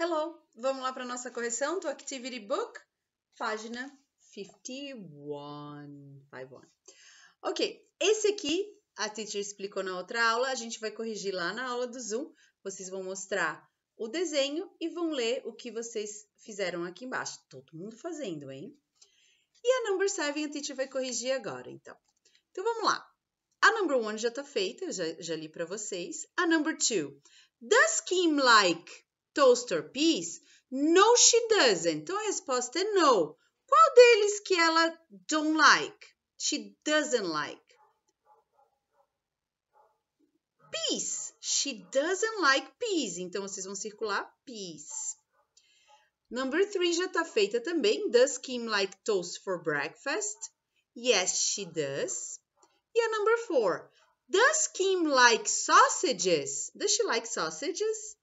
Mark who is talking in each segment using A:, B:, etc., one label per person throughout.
A: Hello! Vamos lá para nossa correção do Activity Book, página 51. 51. Ok, esse aqui a teacher explicou na outra aula, a gente vai corrigir lá na aula do Zoom. Vocês vão mostrar o desenho e vão ler o que vocês fizeram aqui embaixo. Todo mundo fazendo, hein? E a number 7 a teacher vai corrigir agora, então. Então vamos lá. A number 1 já está feita, eu já, já li para vocês. A number 2. Does Kim like toaster piece? No, she doesn't. Então a resposta é no. Qual deles que ela don't like? She doesn't like. Peas. She doesn't like peas. Então vocês vão circular peas. Number three já está feita também. Does Kim like toast for breakfast? Yes, she does. E a number four. Does Kim like sausages? Does she like sausages?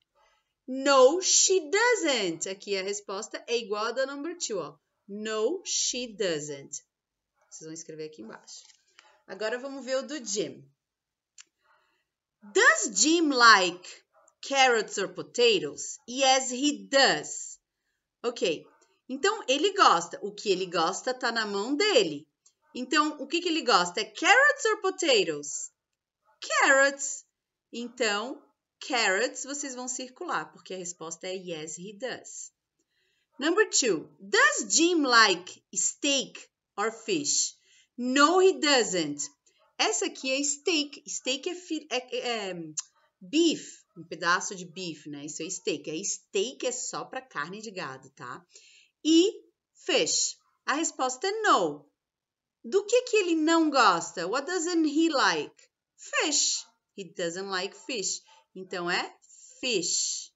A: No, she doesn't. Aqui a resposta é igual a da number two, ó. No, she doesn't. Vocês vão escrever aqui embaixo. Agora vamos ver o do Jim. Does Jim like carrots or potatoes? Yes, he does. Ok. Então, ele gosta. O que ele gosta tá na mão dele. Então, o que, que ele gosta? É carrots or potatoes? Carrots. Então, carrots, vocês vão circular, porque a resposta é yes, he does. Number two, does Jim like steak or fish? No, he doesn't. Essa aqui é steak. Steak é, é, é, é beef, um pedaço de beef, né? Isso é steak. É steak é só para carne de gado, tá? E fish. A resposta é no. Do que que ele não gosta? What doesn't he like? Fish. He doesn't like fish. Então é fish.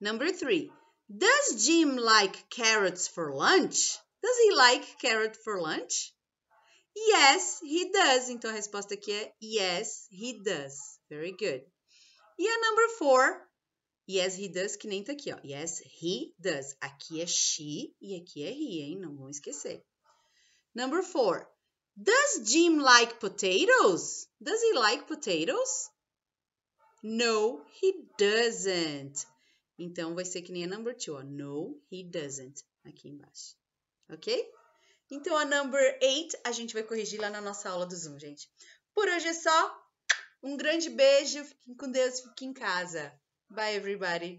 A: Number three. Does Jim like carrots for lunch? Does he like carrot for lunch? Yes, he does. Então a resposta aqui é yes, he does. Very good. E a number four, yes, he does, que nem tá aqui, ó. Yes, he does. Aqui é she e aqui é he, hein? Não vão esquecer. Number four, does Jim like potatoes? Does he like potatoes? No, he doesn't. Então, vai ser que nem a number two, ó. No, he doesn't. Aqui embaixo. Ok? Então, a number eight a gente vai corrigir lá na nossa aula do Zoom, gente. Por hoje é só. Um grande beijo. Fiquem com Deus. Fiquem em casa. Bye, everybody.